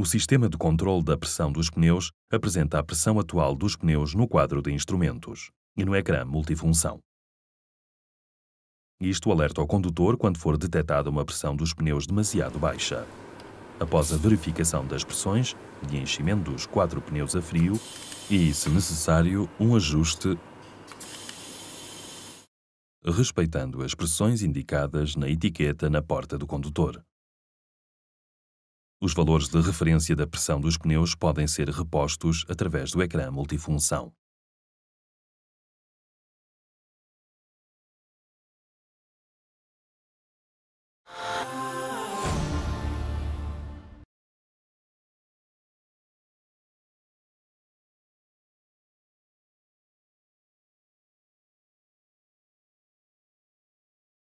O sistema de controle da pressão dos pneus apresenta a pressão atual dos pneus no quadro de instrumentos e no ecrã multifunção. Isto alerta o condutor quando for detectada uma pressão dos pneus demasiado baixa. Após a verificação das pressões, de enchimento dos quatro pneus a frio e, se necessário, um ajuste respeitando as pressões indicadas na etiqueta na porta do condutor. Os valores de referência da pressão dos pneus podem ser repostos através do ecrã multifunção.